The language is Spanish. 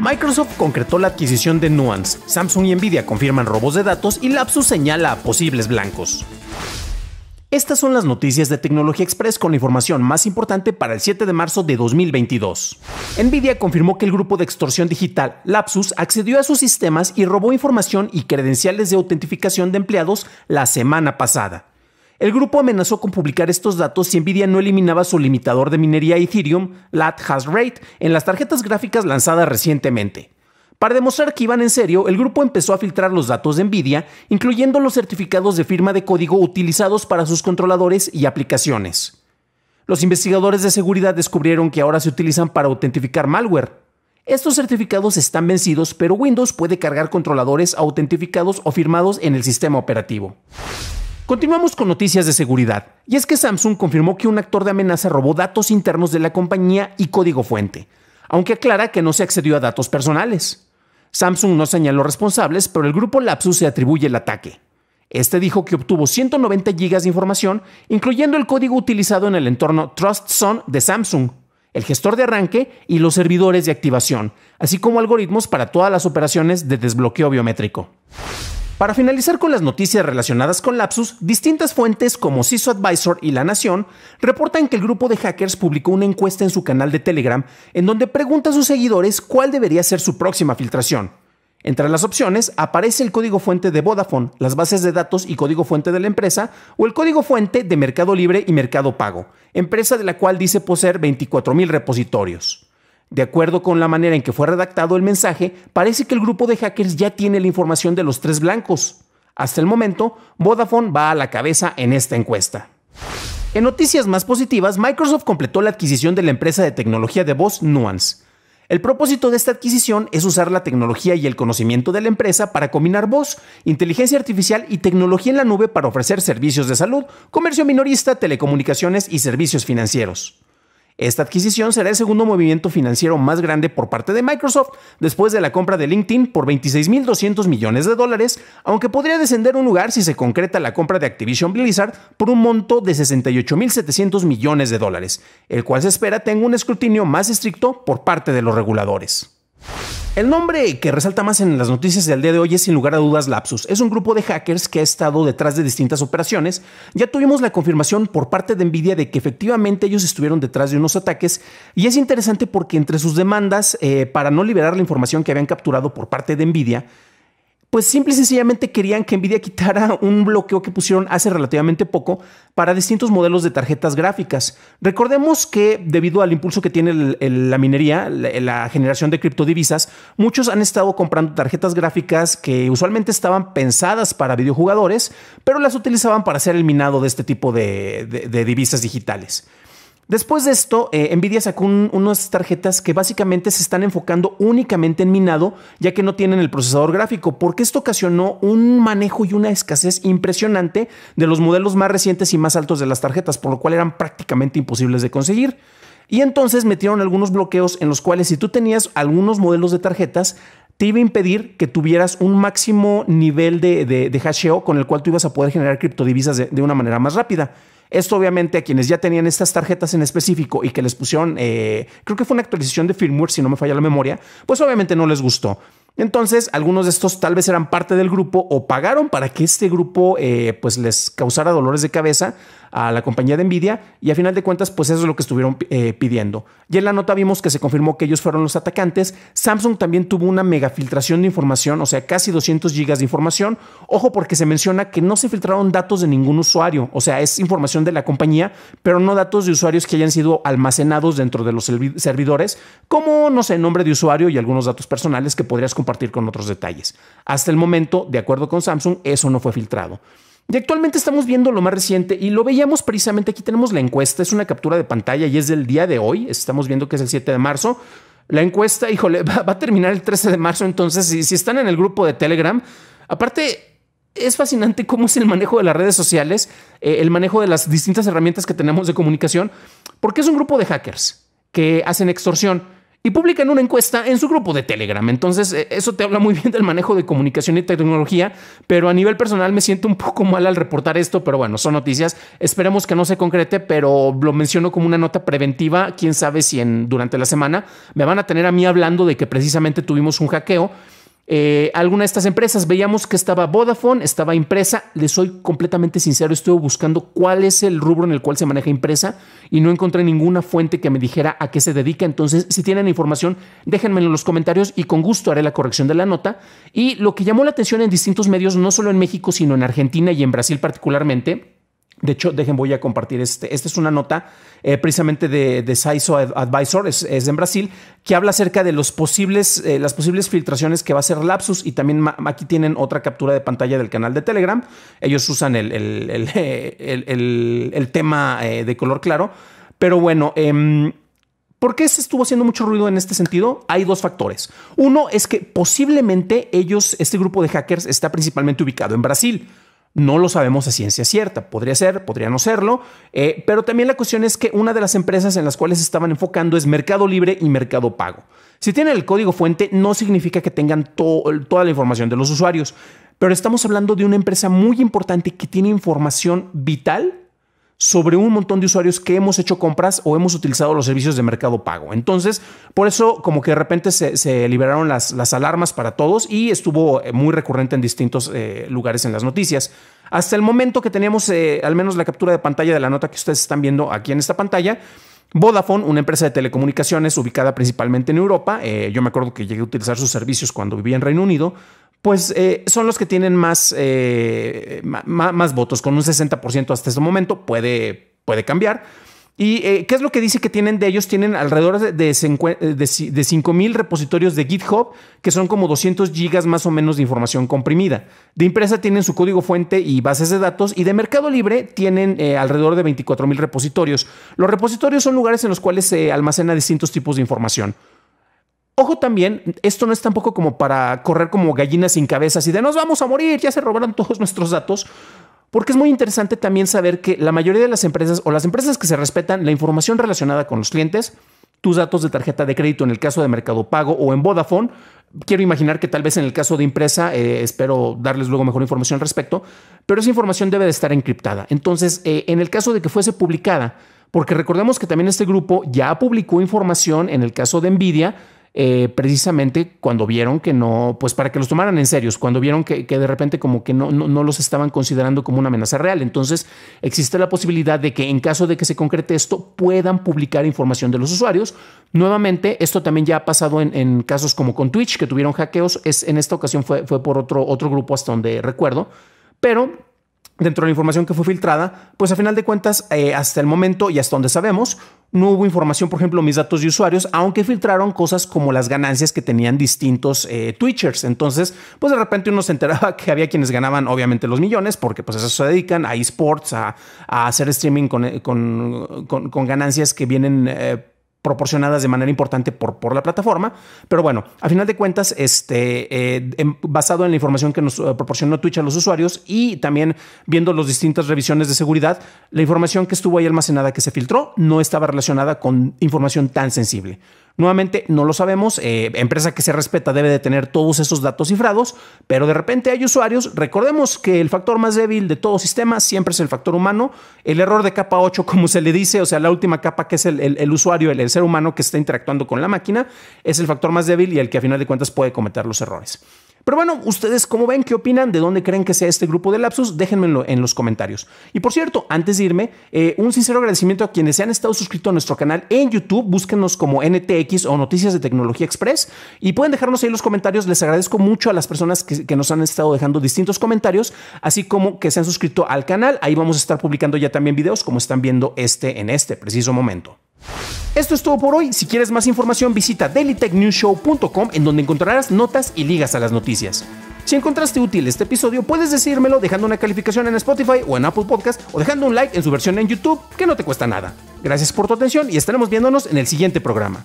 Microsoft concretó la adquisición de Nuance, Samsung y Nvidia confirman robos de datos y Lapsus señala a posibles blancos. Estas son las noticias de Tecnología Express con la información más importante para el 7 de marzo de 2022. Nvidia confirmó que el grupo de extorsión digital Lapsus accedió a sus sistemas y robó información y credenciales de autentificación de empleados la semana pasada. El grupo amenazó con publicar estos datos si Nvidia no eliminaba su limitador de minería Ethereum, LAT hash en las tarjetas gráficas lanzadas recientemente. Para demostrar que iban en serio, el grupo empezó a filtrar los datos de Nvidia, incluyendo los certificados de firma de código utilizados para sus controladores y aplicaciones. Los investigadores de seguridad descubrieron que ahora se utilizan para autentificar malware. Estos certificados están vencidos, pero Windows puede cargar controladores autentificados o firmados en el sistema operativo. Continuamos con noticias de seguridad. Y es que Samsung confirmó que un actor de amenaza robó datos internos de la compañía y código fuente, aunque aclara que no se accedió a datos personales. Samsung no señaló responsables, pero el grupo Lapsus se atribuye el ataque. Este dijo que obtuvo 190 GB de información, incluyendo el código utilizado en el entorno TrustZone de Samsung, el gestor de arranque y los servidores de activación, así como algoritmos para todas las operaciones de desbloqueo biométrico. Para finalizar con las noticias relacionadas con Lapsus, distintas fuentes como CISO Advisor y La Nación reportan que el grupo de hackers publicó una encuesta en su canal de Telegram en donde pregunta a sus seguidores cuál debería ser su próxima filtración. Entre las opciones aparece el código fuente de Vodafone, las bases de datos y código fuente de la empresa, o el código fuente de Mercado Libre y Mercado Pago, empresa de la cual dice poseer 24.000 repositorios. De acuerdo con la manera en que fue redactado el mensaje, parece que el grupo de hackers ya tiene la información de los tres blancos. Hasta el momento, Vodafone va a la cabeza en esta encuesta. En noticias más positivas, Microsoft completó la adquisición de la empresa de tecnología de voz Nuance. El propósito de esta adquisición es usar la tecnología y el conocimiento de la empresa para combinar voz, inteligencia artificial y tecnología en la nube para ofrecer servicios de salud, comercio minorista, telecomunicaciones y servicios financieros. Esta adquisición será el segundo movimiento financiero más grande por parte de Microsoft después de la compra de LinkedIn por 26.200 millones de dólares, aunque podría descender un lugar si se concreta la compra de Activision Blizzard por un monto de 68.700 millones de dólares, el cual se espera tenga un escrutinio más estricto por parte de los reguladores. El nombre que resalta más en las noticias del día de hoy es sin lugar a dudas Lapsus. Es un grupo de hackers que ha estado detrás de distintas operaciones. Ya tuvimos la confirmación por parte de Nvidia de que efectivamente ellos estuvieron detrás de unos ataques y es interesante porque entre sus demandas eh, para no liberar la información que habían capturado por parte de Nvidia, pues simple y sencillamente querían que Nvidia quitara un bloqueo que pusieron hace relativamente poco para distintos modelos de tarjetas gráficas. Recordemos que debido al impulso que tiene la minería, la, generación de criptodivisas, muchos han estado comprando tarjetas gráficas que usualmente estaban pensadas para videojugadores, pero las utilizaban para hacer el minado de este tipo de divisas digitales. Después de esto, eh, Nvidia sacó unas tarjetas que básicamente se están enfocando únicamente en minado, ya que no tienen el procesador gráfico, porque esto ocasionó un manejo y una escasez impresionante de los modelos más recientes y más altos de las tarjetas, por lo cual eran prácticamente imposibles de conseguir. Y entonces metieron algunos bloqueos en los cuales si tú tenías algunos modelos de tarjetas, te iba a impedir que tuvieras un máximo nivel de, de, hasheo con el cual tú ibas a poder generar criptodivisas de una manera más rápida. Esto obviamente a quienes ya tenían estas tarjetas en específico y que les pusieron, eh, creo que fue una actualización de firmware, si no me falla la memoria, pues obviamente no les gustó. Entonces, algunos de estos tal vez eran parte del grupo o pagaron para que este grupo eh, pues les causara dolores de cabeza a la compañía de Nvidia y a final de cuentas pues eso es lo que estuvieron eh, pidiendo. Y en la nota vimos que se confirmó que ellos fueron los atacantes. Samsung también tuvo una mega filtración de información, o sea, casi 200 gigas de información. Ojo porque se menciona que no se filtraron datos de ningún usuario, o sea, es información de la compañía, pero no datos de usuarios que hayan sido almacenados dentro de los servidores, como no sé, nombre de usuario y algunos datos personales que podrías compartir partir con otros detalles. Hasta el momento, de acuerdo con Samsung, eso no fue filtrado. Y actualmente estamos viendo lo más reciente y lo veíamos precisamente, aquí tenemos la encuesta, es una captura de pantalla y es del día de hoy, estamos viendo que es el 7 de marzo. La encuesta, híjole, va, a terminar el 13 de marzo, entonces si, están en el grupo de Telegram, aparte es fascinante cómo es el manejo de las redes sociales, eh, el manejo de las distintas herramientas que tenemos de comunicación, porque es un grupo de hackers que hacen extorsión y publican una encuesta en su grupo de Telegram. Entonces, eh, eso te habla muy bien del manejo de comunicación y tecnología, pero a nivel personal me siento un poco mal al reportar esto, pero bueno, son noticias. Esperemos que no se concrete, pero lo menciono como una nota preventiva. Quién sabe si en, durante la semana me van a tener a mí hablando de que precisamente tuvimos un hackeo eh, alguna de estas empresas. Veíamos que estaba Vodafone, estaba impresa. Les soy completamente sincero, estuve buscando cuál es el rubro en el cual se maneja impresa y no encontré ninguna fuente que me dijera a qué se dedica. Entonces, si tienen información, déjenmelo en los comentarios y con gusto haré la corrección de la nota. Y lo que llamó la atención en distintos medios, no solo en México, sino en Argentina y en Brasil particularmente, de hecho, dejen, voy a compartir este. Esta es una nota eh, precisamente de, de Saiso Advisor, es, en Brasil, que habla acerca de los posibles, eh, las posibles filtraciones que va a ser Lapsus y también aquí tienen otra captura de pantalla del canal de Telegram. Ellos usan el, el, tema eh, de color claro. Pero bueno, em, ¿Por qué se estuvo haciendo mucho ruido en este sentido? Hay dos factores. Uno es que posiblemente ellos, este grupo de hackers está principalmente ubicado en Brasil. No lo sabemos a ciencia cierta. Podría ser, podría no serlo. Eh, pero también la cuestión es que una de las empresas en las cuales estaban enfocando es Mercado Libre y Mercado Pago. Si tienen el código fuente, no significa que tengan toda la información de los usuarios. Pero estamos hablando de una empresa muy importante que tiene información vital sobre un montón de usuarios que hemos hecho compras o hemos utilizado los servicios de mercado pago. Entonces, por eso como que de repente se, liberaron las, las, alarmas para todos y estuvo eh, muy recurrente en distintos eh, lugares en las noticias. Hasta el momento que tenemos eh, al menos la captura de pantalla de la nota que ustedes están viendo aquí en esta pantalla, Vodafone, una empresa de telecomunicaciones ubicada principalmente en Europa, yo me acuerdo que llegué a utilizar sus servicios cuando vivía en Reino Unido, pues eh, son los que tienen más, eh, más, votos, con un 60% hasta este momento, puede, puede cambiar. ¿Y eh, qué es lo que dice que tienen de ellos? Tienen alrededor de, de, mil 5.000 repositorios de GitHub, que son como 200 gigas más o menos de información comprimida. De impresa tienen su código fuente y bases de datos, y de Mercado Libre tienen alrededor de 24.000 repositorios. Los repositorios son lugares en los cuales se almacena distintos tipos de información. Ojo también, esto no es tampoco como para correr como gallinas sin cabezas y de nos vamos a morir, ya se robaron todos nuestros datos. Porque es muy interesante también saber que la mayoría de las empresas o las empresas que se respetan la información relacionada con los clientes, tus datos de tarjeta de crédito en el caso de Mercado Pago o en Vodafone, quiero imaginar que tal vez en el caso de empresa eh, espero darles luego mejor información al respecto, pero esa información debe de estar encriptada. Entonces, eh, en el caso de que fuese publicada, porque recordemos que también este grupo ya publicó información en el caso de Nvidia, eh, precisamente cuando vieron que no, pues para que los tomaran en serio, cuando vieron que, que de repente como que no, no, los estaban considerando como una amenaza real. Entonces existe la posibilidad de que en caso de que se concrete esto puedan publicar información de los usuarios. Nuevamente, esto también ya ha pasado en, en casos como con Twitch, que tuvieron hackeos. Es, en esta ocasión fue, fue por otro, otro grupo hasta donde recuerdo, pero dentro de la información que fue filtrada, pues a final de cuentas, eh, hasta el momento y hasta donde sabemos, no hubo información, por ejemplo, mis datos de usuarios, aunque filtraron cosas como las ganancias que tenían distintos eh, Twitchers. Entonces, pues de repente uno se enteraba que había quienes ganaban, obviamente, los millones, porque pues eso se dedican, a esports, a, hacer streaming eh, con, con, con, ganancias que vienen proporcionadas de manera importante por, por la plataforma. Pero bueno, a final de cuentas, este, eh, em, basado en la información que nos eh, proporcionó Twitch a los usuarios y también viendo las distintas revisiones de seguridad, la información que estuvo ahí almacenada que se filtró no estaba relacionada con información tan sensible. Nuevamente, no lo sabemos. Eh, empresa que se respeta debe de tener todos esos datos cifrados, pero de repente hay usuarios. Recordemos que el factor más débil de todo sistema siempre es el factor humano. El error de capa 8, como se le dice, o sea, la última capa que es el, usuario, el, ser humano que está interactuando con la máquina, es el factor más débil y el que a final de cuentas puede cometer los errores. Pero bueno, ustedes cómo ven, qué opinan, de dónde creen que sea este grupo de lapsus, déjenmelo en los comentarios. Y por cierto, antes de irme, eh, un sincero agradecimiento a quienes se han estado suscritos a nuestro canal en YouTube, búsquenos como NTX o Noticias de Tecnología Express y pueden dejarnos ahí los comentarios. Les agradezco mucho a las personas que nos han estado dejando distintos comentarios, así como que se han suscrito al canal. Ahí vamos a estar publicando ya también videos como están viendo este en este preciso momento. Esto es todo por hoy. Si quieres más información, visita dailytechnewsshow.com en donde encontrarás notas y ligas a las noticias. Si encontraste útil este episodio, puedes decírmelo dejando una calificación en Spotify o en Apple Podcast o dejando un like en su versión en YouTube, que no te cuesta nada. Gracias por tu atención y estaremos viéndonos en el siguiente programa.